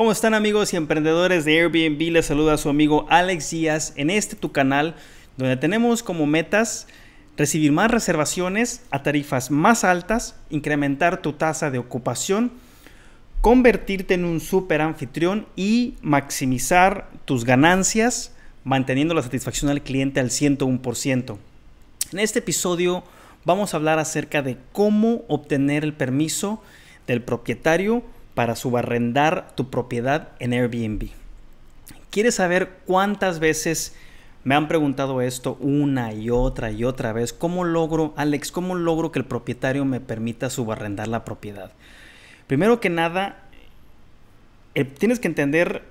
¿Cómo están amigos y emprendedores de Airbnb? Les saluda su amigo Alex Díaz en este tu canal donde tenemos como metas recibir más reservaciones a tarifas más altas, incrementar tu tasa de ocupación, convertirte en un super anfitrión y maximizar tus ganancias manteniendo la satisfacción al cliente al 101%. En este episodio vamos a hablar acerca de cómo obtener el permiso del propietario para subarrendar tu propiedad en Airbnb. ¿Quieres saber cuántas veces me han preguntado esto una y otra y otra vez? ¿Cómo logro, Alex, cómo logro que el propietario me permita subarrendar la propiedad? Primero que nada, eh, tienes que entender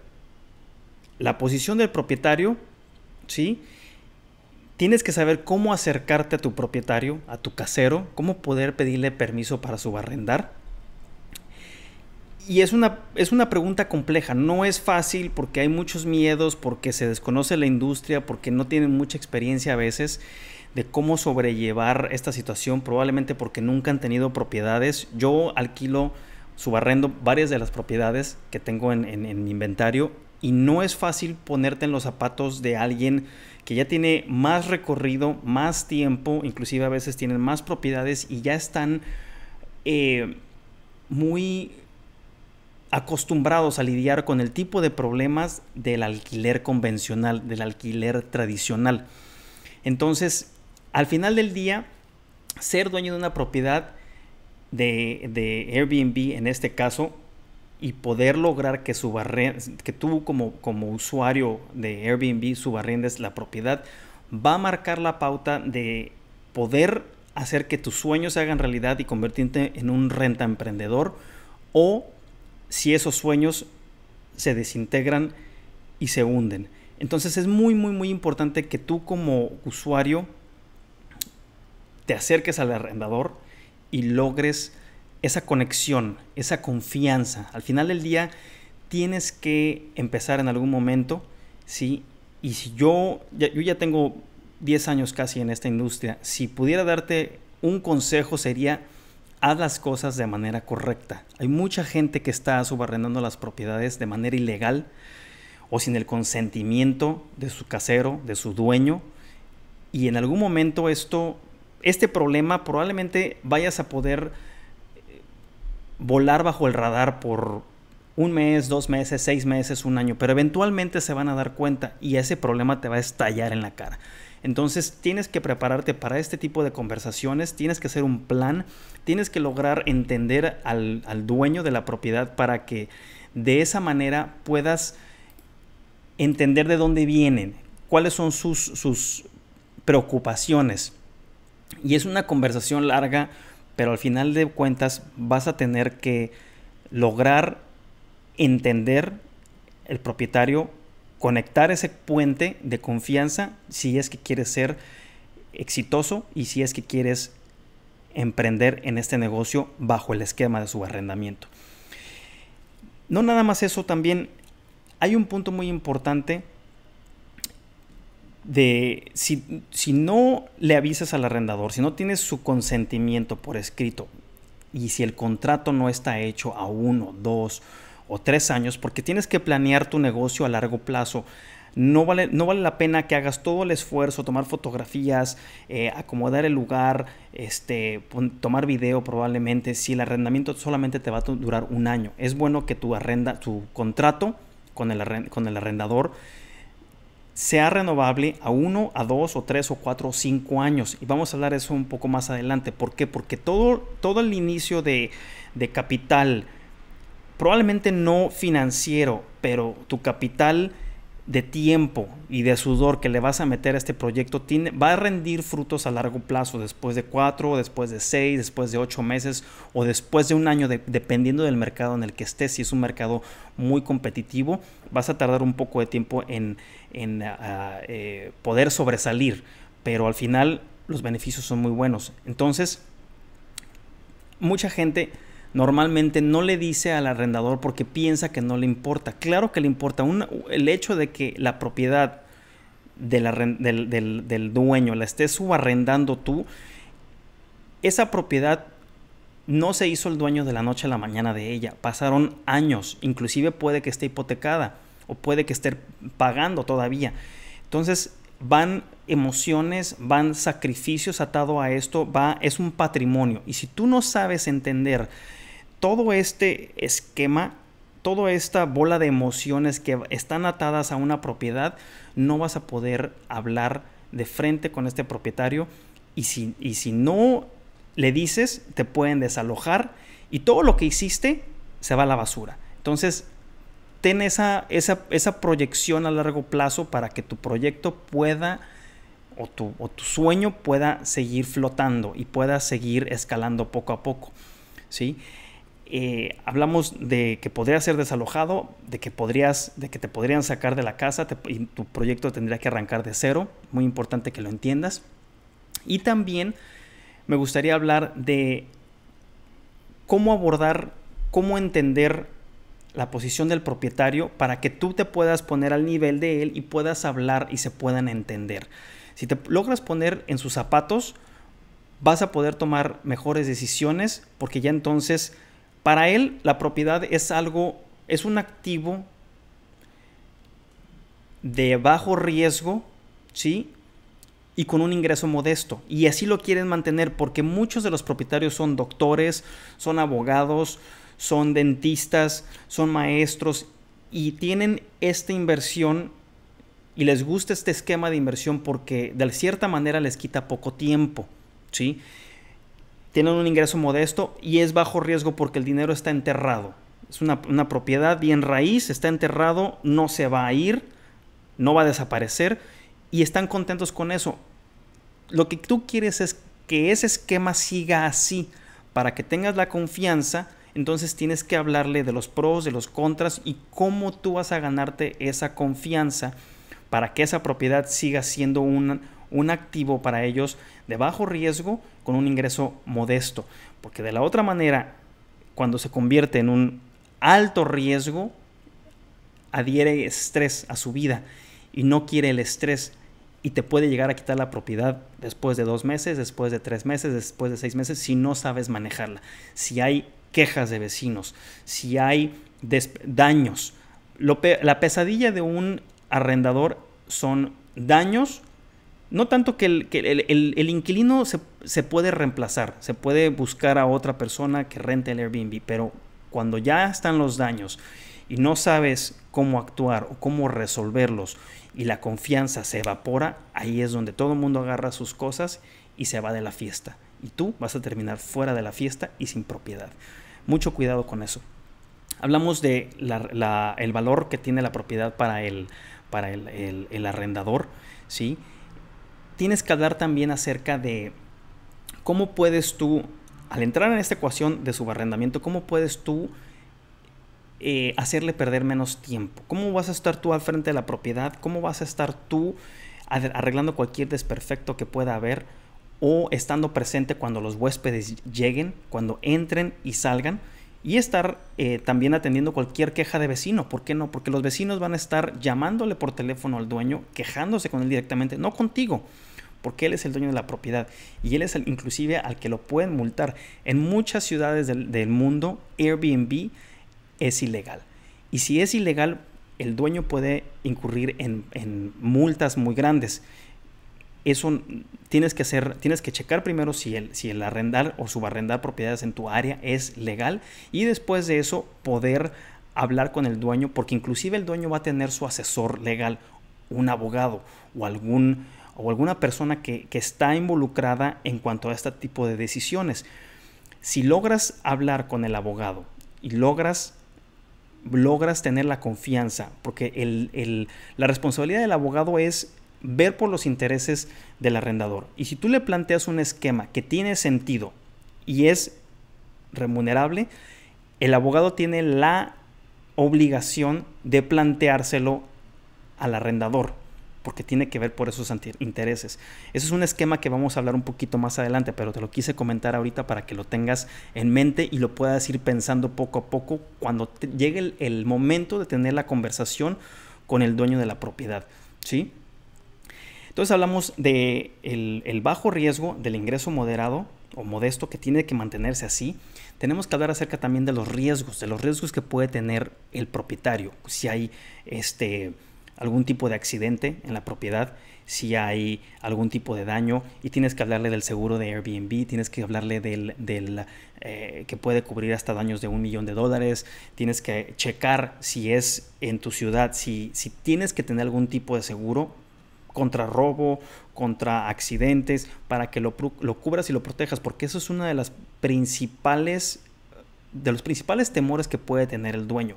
la posición del propietario, ¿sí? Tienes que saber cómo acercarte a tu propietario, a tu casero, cómo poder pedirle permiso para subarrendar y es una, es una pregunta compleja, no es fácil porque hay muchos miedos, porque se desconoce la industria, porque no tienen mucha experiencia a veces de cómo sobrellevar esta situación, probablemente porque nunca han tenido propiedades. Yo alquilo subarrendo varias de las propiedades que tengo en, inventario y no es fácil ponerte en los zapatos de alguien que ya tiene más recorrido, más tiempo, inclusive a veces tienen más propiedades y ya están eh, muy acostumbrados a lidiar con el tipo de problemas del alquiler convencional, del alquiler tradicional. Entonces, al final del día, ser dueño de una propiedad de, Airbnb en este caso y poder lograr que, que tú como, como usuario de Airbnb subarrendes la propiedad, va a marcar la pauta de poder hacer que tus sueños se hagan realidad y convertirte en un renta emprendedor o si esos sueños se desintegran y se hunden. Entonces es muy, muy, muy importante que tú como usuario te acerques al arrendador y logres esa conexión, esa confianza. Al final del día tienes que empezar en algún momento, ¿sí? Y si yo ya, yo ya tengo 10 años casi en esta industria, si pudiera darte un consejo sería haz las cosas de manera correcta. Hay mucha gente que está subarrendando las propiedades de manera ilegal o sin el consentimiento de su casero, de su dueño, y en algún momento esto, este problema probablemente vayas a poder eh, volar bajo el radar por un mes, dos meses, seis meses, un año, pero eventualmente se van a dar cuenta y ese problema te va a estallar en la cara. Entonces tienes que prepararte para este tipo de conversaciones, tienes que hacer un plan, tienes que lograr entender al, dueño de la propiedad para que de esa manera puedas entender de dónde vienen, cuáles son sus, sus preocupaciones. Y es una conversación larga, pero al final de cuentas vas a tener que lograr entender el propietario, conectar ese puente de confianza si es que quieres ser exitoso y si es que quieres emprender en este negocio bajo el esquema de su arrendamiento. No nada más eso, también hay un punto muy importante de si, si, no le avisas al arrendador, si no tienes su consentimiento por escrito y si el contrato no está hecho a uno, dos o tres años, porque tienes que planear tu negocio a largo plazo. No vale, no vale la pena que hagas todo el esfuerzo, tomar fotografías, eh, acomodar el lugar, este, tomar video probablemente, si el arrendamiento solamente te va a durar un año. Es bueno que tu, arrenda, tu contrato con el, con el arrendador sea renovable a uno, a dos, o tres, o cuatro, o cinco años. Y vamos a hablar eso un poco más adelante. ¿Por qué? Porque todo, todo el inicio de, de capital, probablemente no financiero, pero tu capital de tiempo y de sudor que le vas a meter a este proyecto va a rendir frutos a largo plazo, después de cuatro, después de seis, después de ocho meses o después de un año, dependiendo del mercado en el que estés. Si es un mercado muy competitivo, vas a tardar un poco de tiempo en, ah, eh, poder sobresalir, pero al final los beneficios son muy buenos. Entonces, mucha gente normalmente no le dice al arrendador porque piensa que no le importa. Claro que le importa. el hecho de que la propiedad del, dueño la estés subarrendando tú, esa propiedad no se hizo el dueño de la noche a la mañana de ella. Pasaron años. Inclusive puede que esté hipotecada o puede que esté pagando todavía. Entonces van emociones, van sacrificios atado a esto, va es un patrimonio. Y si tú no sabes entender todo este esquema, toda esta bola de emociones que están atadas a una propiedad, no vas a poder hablar de frente con este propietario y si, y si no le dices, te pueden desalojar y todo lo que hiciste se va a la basura. Entonces, ten esa, esa, esa proyección a largo plazo para que tu proyecto pueda o tu, o tu sueño pueda seguir flotando y pueda seguir escalando poco a poco. ¿sí? Eh, hablamos de que podría ser desalojado, de que, podrías, de que te podrían sacar de la casa y tu proyecto tendría que arrancar de cero. Muy importante que lo entiendas. Y también me gustaría hablar de cómo abordar, cómo entender la posición del propietario para que tú te puedas poner al nivel de él y puedas hablar y se puedan entender. Si te logras poner en sus zapatos, vas a poder tomar mejores decisiones porque ya entonces para él la propiedad es algo, es un activo de bajo riesgo, ¿sí? Y con un ingreso modesto. Y así lo quieren mantener porque muchos de los propietarios son doctores, son abogados, son dentistas, son maestros y tienen esta inversión y les gusta este esquema de inversión porque de cierta manera les quita poco tiempo, ¿sí? tienen un ingreso modesto y es bajo riesgo porque el dinero está enterrado. Es una, propiedad bien raíz, está enterrado, no se va a ir, no va a desaparecer y están contentos con eso. Lo que tú quieres es que ese esquema siga así para que tengas la confianza entonces tienes que hablarle de los pros, de los contras y cómo tú vas a ganarte esa confianza para que esa propiedad siga siendo un, un activo para ellos de bajo riesgo con un ingreso modesto. Porque de la otra manera, cuando se convierte en un alto riesgo, adhiere estrés a su vida y no quiere el estrés y te puede llegar a quitar la propiedad después de dos meses, después de tres meses, después de seis meses, si no sabes manejarla, si hay quejas de vecinos, si hay daños. la pesadilla de un arrendador son daños no tanto que el, inquilino se, puede reemplazar, se puede buscar a otra persona que rente el Airbnb, pero cuando ya están los daños y no sabes cómo actuar o cómo resolverlos y la confianza se evapora, ahí es donde todo el mundo agarra sus cosas y se va de la fiesta. Y tú vas a terminar fuera de la fiesta y sin propiedad. Mucho cuidado con eso. Hablamos de el valor que tiene la propiedad para el, para el, el arrendador, ¿sí? tienes que hablar también acerca de cómo puedes tú, al entrar en esta ecuación de subarrendamiento, cómo puedes tú eh, hacerle perder menos tiempo. ¿Cómo vas a estar tú al frente de la propiedad? ¿Cómo vas a estar tú arreglando cualquier desperfecto que pueda haber? O estando presente cuando los huéspedes lleguen, cuando entren y salgan. Y estar eh, también atendiendo cualquier queja de vecino. ¿Por qué no? Porque los vecinos van a estar llamándole por teléfono al dueño, quejándose con él directamente, no contigo porque él es el dueño de la propiedad y él es el, inclusive al que lo pueden multar. En muchas ciudades del, mundo, Airbnb es ilegal. Y si es ilegal, el dueño puede incurrir en, multas muy grandes. Eso tienes que hacer, tienes que checar primero si el, si el arrendar o subarrendar propiedades en tu área es legal y después de eso poder hablar con el dueño, porque inclusive el dueño va a tener su asesor legal, un abogado o algún o alguna persona que, está involucrada en cuanto a este tipo de decisiones. Si logras hablar con el abogado y logras logras tener la confianza, porque la responsabilidad del abogado es ver por los intereses del arrendador. Y si tú le planteas un esquema que tiene sentido y es remunerable, el abogado tiene la obligación de planteárselo al arrendador porque tiene que ver por esos intereses. Eso es un esquema que vamos a hablar un poquito más adelante, pero te lo quise comentar ahorita para que lo tengas en mente y lo puedas ir pensando poco a poco cuando llegue el, momento de tener la conversación con el dueño de la propiedad, ¿sí? Entonces hablamos de bajo riesgo del ingreso moderado o modesto que tiene que mantenerse así. Tenemos que hablar acerca también de los riesgos, de los riesgos que puede tener el propietario, si hay este algún tipo de accidente en la propiedad, si hay algún tipo de daño y tienes que hablarle del seguro de Airbnb, tienes que hablarle del, eh, que puede cubrir hasta daños de un millón de dólares, tienes que checar si es en tu ciudad, si, si tienes que tener algún tipo de seguro contra robo, contra accidentes, para que lo, lo cubras y lo protejas, porque eso es una de las principales de los principales temores que puede tener el dueño,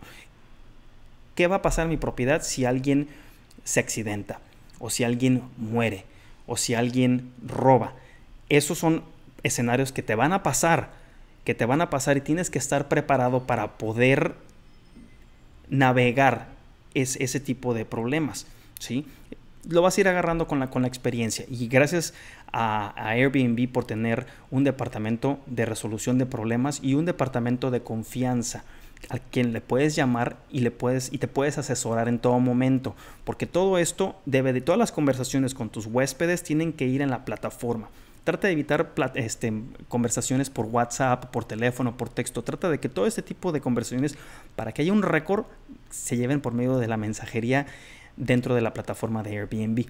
¿Qué va a pasar en mi propiedad si alguien se accidenta? ¿O si alguien muere? ¿O si alguien roba? Esos son escenarios que te van a pasar, que te van a pasar y tienes que estar preparado para poder navegar ese tipo de problemas. ¿sí? Lo vas a ir agarrando con la, con la experiencia y gracias a Airbnb por tener un departamento de resolución de problemas y un departamento de confianza a quien le puedes llamar y le puedes y te puedes asesorar en todo momento, porque todo esto debe de todas las conversaciones con tus huéspedes tienen que ir en la plataforma. Trata de evitar este, conversaciones por WhatsApp, por teléfono, por texto. Trata de que todo este tipo de conversaciones, para que haya un récord, se lleven por medio de la mensajería dentro de la plataforma de Airbnb.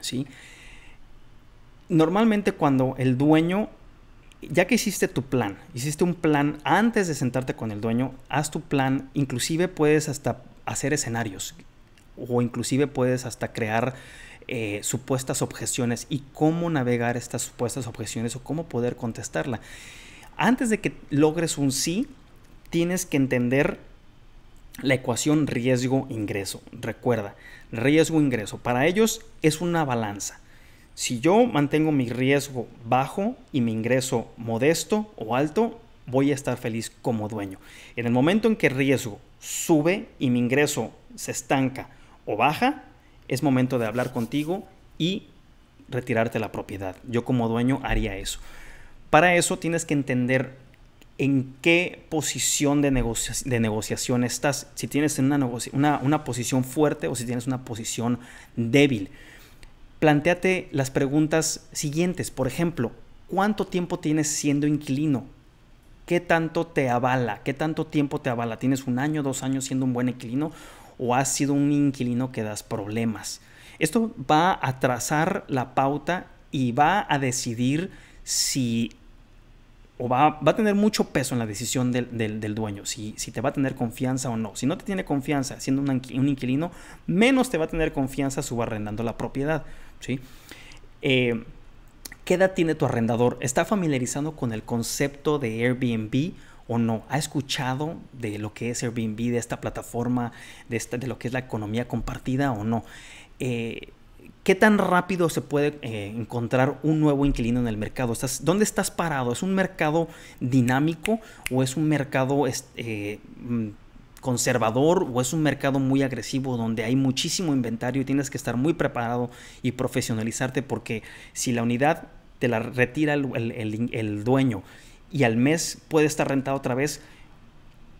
¿Sí? Normalmente cuando el dueño ya que hiciste tu plan, hiciste un plan antes de sentarte con el dueño, haz tu plan, inclusive puedes hasta hacer escenarios o inclusive puedes hasta crear eh, supuestas objeciones y cómo navegar estas supuestas objeciones o cómo poder contestarla. Antes de que logres un sí, tienes que entender la ecuación riesgo-ingreso. Recuerda, riesgo-ingreso. Para ellos es una balanza. Si yo mantengo mi riesgo bajo y mi ingreso modesto o alto, voy a estar feliz como dueño. En el momento en que el riesgo sube y mi ingreso se estanca o baja, es momento de hablar contigo y retirarte la propiedad. Yo como dueño haría eso. Para eso tienes que entender en qué posición de, negociación estás, si tienes una posición fuerte o si tienes una posición débil planteate las preguntas siguientes. Por ejemplo, ¿cuánto tiempo tienes siendo inquilino? ¿Qué tanto te avala? ¿Qué tanto tiempo te avala? ¿Tienes un año, dos años siendo un buen inquilino? ¿O has sido un inquilino que das problemas? Esto va a trazar la pauta y va a decidir si o va, a tener mucho peso en la decisión del, dueño, si, te va a tener confianza o no. Si no te tiene confianza siendo un, inquilino, menos te va a tener confianza subarrendando la propiedad. Eh, ¿Qué edad tiene tu arrendador? ¿Está familiarizando con el concepto de Airbnb o no? ¿Ha escuchado de lo que es Airbnb, de esta plataforma, de, lo que es la economía compartida o no? Eh, ¿Qué tan rápido se puede eh, encontrar un nuevo inquilino en el mercado? ¿Dónde estás parado? ¿Es un mercado dinámico o es un mercado mm, conservador o es un mercado muy agresivo donde hay muchísimo inventario y tienes que estar muy preparado y profesionalizarte porque si la unidad te la retira el, dueño y al mes puede estar rentado otra vez,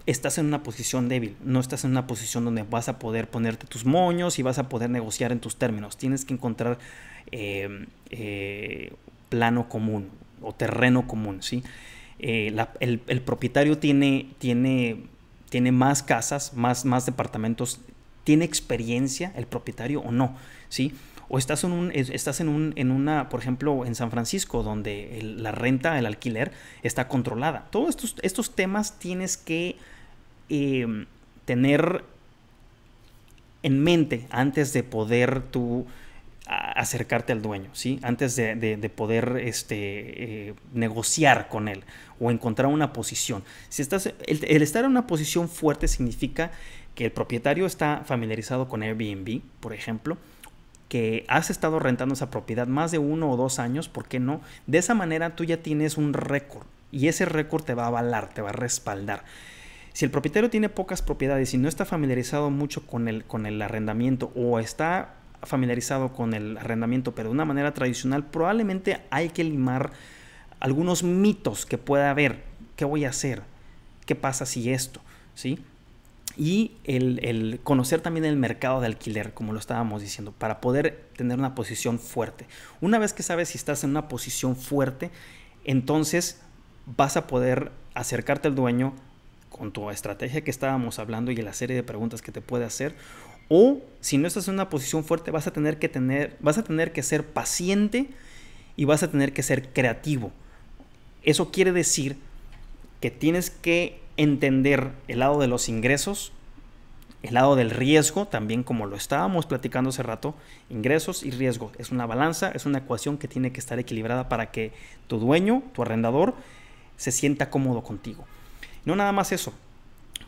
estás en una posición débil, no estás en una posición donde vas a poder ponerte tus moños y vas a poder negociar en tus términos. Tienes que encontrar eh, eh, plano común o terreno común, ¿sí? Eh, el, propietario tiene, tiene tiene más casas, más, más departamentos, tiene experiencia el propietario o no, ¿sí? O estás en un, estás en un, en una, por ejemplo, en San Francisco, donde la renta, el alquiler está controlada. Todos estos, temas tienes que em, tener en mente antes de poder tú acercarte al dueño, ¿sí? Antes de, poder este, eh, negociar con él o encontrar una posición. Si estás, el, estar en una posición fuerte significa que el propietario está familiarizado con Airbnb, por ejemplo, que has estado rentando esa propiedad más de uno o dos años, ¿por qué no? De esa manera tú ya tienes un récord y ese récord te va a avalar, te va a respaldar. Si el propietario tiene pocas propiedades y no está familiarizado mucho con el, con el arrendamiento o está familiarizado con el arrendamiento, pero de una manera tradicional, probablemente hay que limar algunos mitos que pueda haber. ¿Qué voy a hacer? ¿Qué pasa si esto? ¿Sí? Y el, el conocer también el mercado de alquiler, como lo estábamos diciendo, para poder tener una posición fuerte. Una vez que sabes si estás en una posición fuerte, entonces vas a poder acercarte al dueño con tu estrategia que estábamos hablando y la serie de preguntas que te puede hacer, o si no estás en una posición fuerte, vas a tener que tener, vas a tener que ser paciente y vas a tener que ser creativo. Eso quiere decir que tienes que entender el lado de los ingresos, el lado del riesgo, también como lo estábamos platicando hace rato, ingresos y riesgo. Es una balanza, es una ecuación que tiene que estar equilibrada para que tu dueño, tu arrendador, se sienta cómodo contigo. No nada más eso,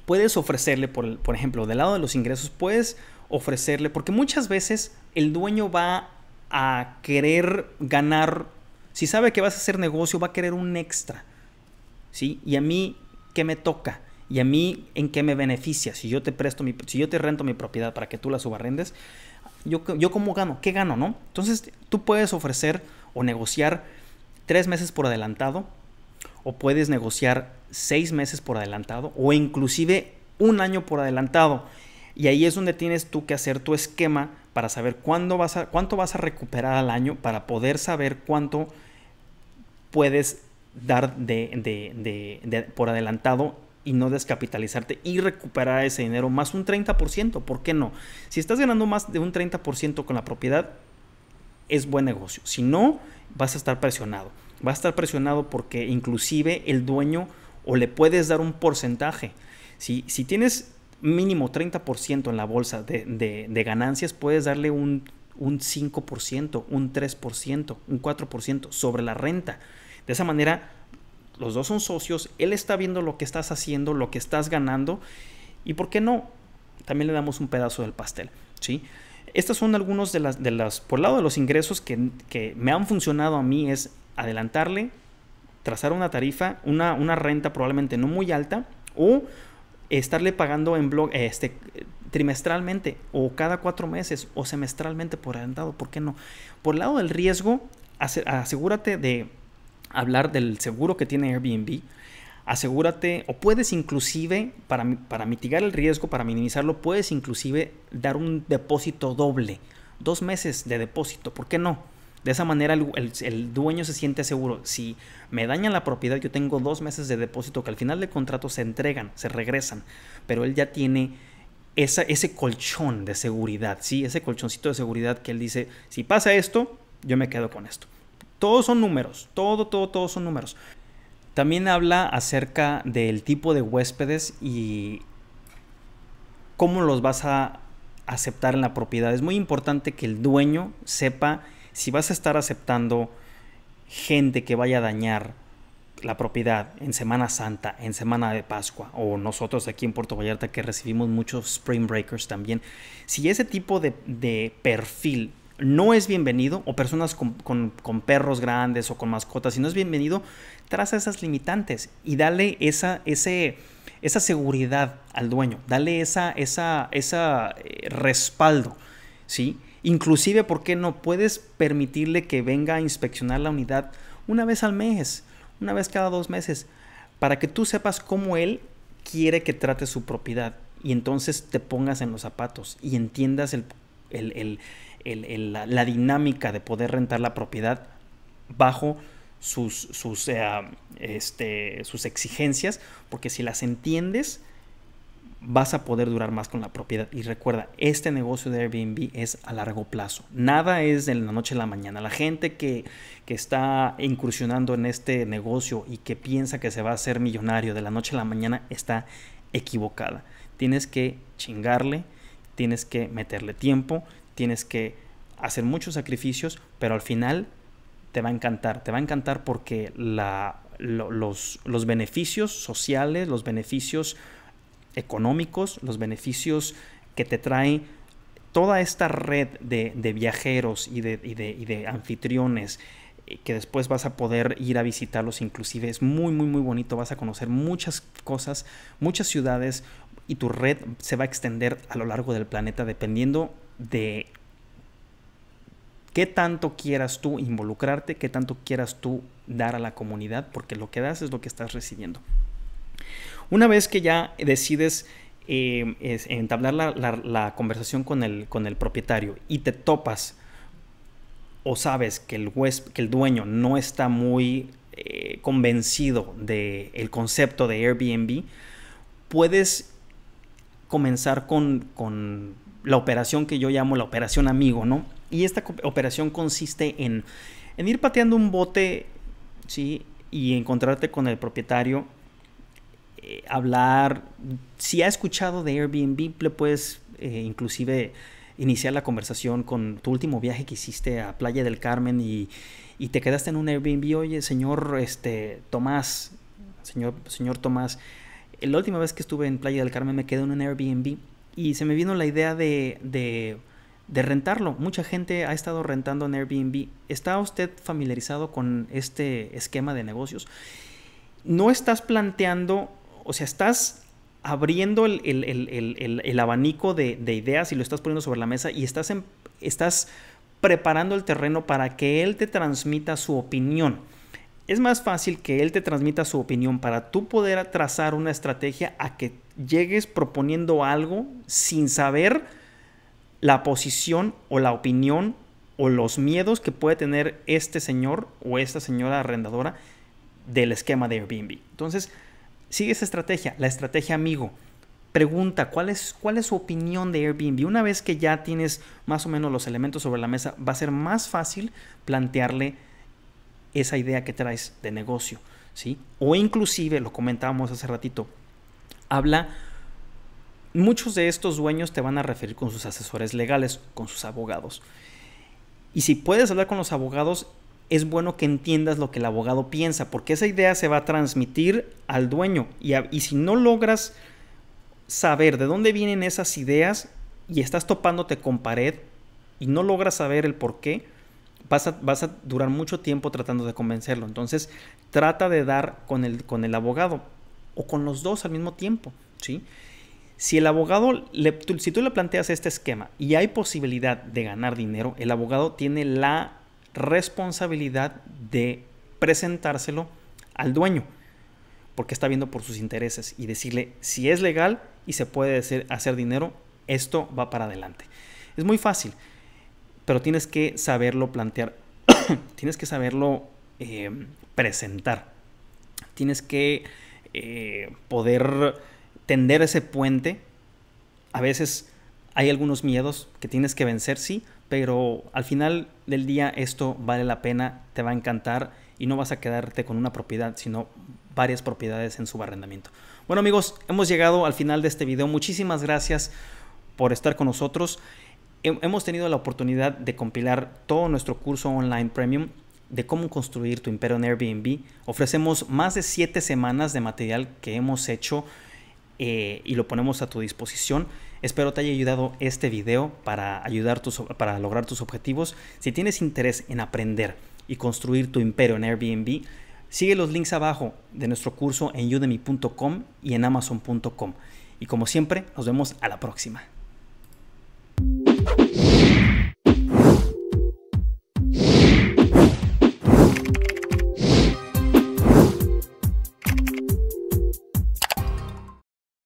puedes ofrecerle, por, ejemplo, del lado de los ingresos, puedes ofrecerle, porque muchas veces el dueño va a querer ganar, si sabe que vas a hacer negocio, va a querer un extra, ¿sí? Y a mí, ¿qué me toca? y a mí en qué me beneficia si yo te presto mi, si yo te rento mi propiedad para que tú la subarrendes yo yo cómo gano qué gano no entonces tú puedes ofrecer o negociar tres meses por adelantado o puedes negociar seis meses por adelantado o inclusive un año por adelantado. Y ahí es donde tienes tú que hacer tu esquema para saber cuándo vas a, cuánto vas a recuperar al año, para poder saber cuánto puedes dar de, por adelantado y no descapitalizarte y recuperar ese dinero más un 30%. ¿Por qué no? Si estás ganando más de un 30% con la propiedad, es buen negocio. Si no, vas a estar presionado. va a estar presionado porque inclusive el dueño o le puedes dar un porcentaje. Si, tienes mínimo 30% en la bolsa de, ganancias, puedes darle un, un 5%, un 3%, un 4% sobre la renta. De esa manera, los dos son socios, él está viendo lo que estás haciendo, lo que estás ganando, y por qué no, también le damos un pedazo del pastel, ¿sí? Estas son algunos de las, de las por lado de los ingresos que, que me han funcionado a mí, es adelantarle, trazar una tarifa, una, una renta probablemente no muy alta o estarle pagando en blog este trimestralmente o cada cuatro meses o semestralmente por adelantado, ¿por qué no? Por el lado del riesgo, asegúrate de hablar del seguro que tiene Airbnb. Asegúrate, o puedes inclusive, para, para mitigar el riesgo, para minimizarlo, puedes inclusive dar un depósito doble, dos meses de depósito, ¿por qué no? De esa manera el, dueño se siente seguro. Si me dañan la propiedad, yo tengo dos meses de depósito que al final del contrato se entregan, se regresan. Pero él ya tiene esa, ese colchón de seguridad, ¿sí? Ese colchoncito de seguridad que él dice, si pasa esto, yo me quedo con esto. Todos son números, todo, todo, todos son números. También habla acerca del tipo de huéspedes y cómo los vas a aceptar en la propiedad. Es muy importante que el dueño sepa si vas a estar aceptando gente que vaya a dañar la propiedad en Semana Santa, en Semana de Pascua, o nosotros aquí en Puerto Vallarta que recibimos muchos Spring Breakers también, si ese tipo de, perfil no es bienvenido, o personas con, perros grandes o con mascotas, si no es bienvenido, traza esas limitantes y dale esa, ese, esa seguridad al dueño, dale esa, esa, esa eh, respaldo, ¿sí? Inclusive, ¿por qué no? Puedes permitirle que venga a inspeccionar la unidad una vez al mes, una vez cada dos meses, para que tú sepas cómo él quiere que trate su propiedad y entonces te pongas en los zapatos y entiendas la, dinámica de poder rentar la propiedad bajo sus, sus eh, este, exigencias, porque si las entiendes, vas a poder durar más con la propiedad. Y recuerda, este negocio de Airbnb es a largo plazo. Nada es de la noche a la mañana. La gente que, está incursionando en este negocio y que piensa que se va a hacer millonario de la noche a la mañana está equivocada. Tienes que chingarle, tienes que meterle tiempo, tienes que hacer muchos sacrificios, pero al final te va a encantar. Te va a encantar porque la, los, los beneficios sociales, los beneficios económicos, los beneficios que te trae toda esta red de, viajeros y de, y de, anfitriones eh, que después vas a poder ir a visitarlos inclusive es muy muy muy bonito vas a conocer muchas cosas muchas ciudades y tu red se va a extender a lo largo del planeta dependiendo de qué tanto quieras tú involucrarte qué tanto quieras tú dar a la comunidad porque lo que das es lo que estás recibiendo una vez que ya decides em, entablar la, conversación con el, con el propietario y te topas o sabes que el, que el dueño no está muy eh, convencido del concepto de Airbnb, puedes comenzar con, la operación que yo llamo la operación amigo, ¿no? Y esta operación consiste en, ir pateando un bote, ¿sí? Y encontrarte con el propietario eh, hablar, si ha escuchado de Airbnb, le puedes eh, inclusive iniciar la conversación con tu último viaje que hiciste a Playa del Carmen y, te quedaste en un Airbnb, oye, señor este, Tomás, señor, señor Tomás, la última vez que estuve en Playa del Carmen me quedé en un Airbnb y se me vino la idea de, de, rentarlo. Mucha gente ha estado rentando en Airbnb. ¿Está usted familiarizado con este esquema de negocios? No estás planteando o sea, estás abriendo el, abanico de, ideas y lo estás poniendo sobre la mesa y estás, estás preparando el terreno para que él te transmita su opinión. Es más fácil que él te transmita su opinión para tú poder trazar una estrategia a que llegues proponiendo algo sin saber la posición o la opinión o los miedos que puede tener este señor o esta señora arrendadora del esquema de Airbnb. Entonces, Sigue esa estrategia, la estrategia amigo. Pregunta, ¿cuál es, ¿cuál es su opinión de Airbnb? Una vez que ya tienes más o menos los elementos sobre la mesa, va a ser más fácil plantearle esa idea que traes de negocio, ¿sí? O inclusive, lo comentábamos hace ratito, habla, muchos de estos dueños te van a referir con sus asesores legales, con sus abogados. Y si puedes hablar con los abogados, es bueno que entiendas lo que el abogado piensa, porque esa idea se va a transmitir al dueño. Y, y si no logras saber de dónde vienen esas ideas y estás topándote con pared y no logras saber el por qué, vas a, vas a durar mucho tiempo tratando de convencerlo. Entonces, trata de dar con el, con el abogado o con los dos al mismo tiempo, ¿sí? Si el abogado, le, si tú le planteas este esquema y hay posibilidad de ganar dinero, el abogado tiene la responsabilidad de presentárselo al dueño, porque está viendo por sus intereses y decirle si es legal y se puede hacer dinero, esto va para adelante. Es muy fácil, pero tienes que saberlo plantear, tienes que saberlo eh, presentar, tienes que eh, poder tender ese puente. A veces hay algunos miedos que tienes que vencer, sí, pero al final del día esto vale la pena, te va a encantar y no vas a quedarte con una propiedad, sino varias propiedades en su arrendamiento Bueno amigos, hemos llegado al final de este video. Muchísimas gracias por estar con nosotros. Hemos tenido la oportunidad de compilar todo nuestro curso online premium de cómo construir tu imperio en Airbnb. Ofrecemos más de 7 semanas de material que hemos hecho eh, y lo ponemos a tu disposición. Espero te haya ayudado este video para, ayudar para lograr tus objetivos. Si tienes interés en aprender y construir tu imperio en Airbnb, sigue los links abajo de nuestro curso en udemy.com y en amazon.com. Y como siempre, nos vemos a la próxima.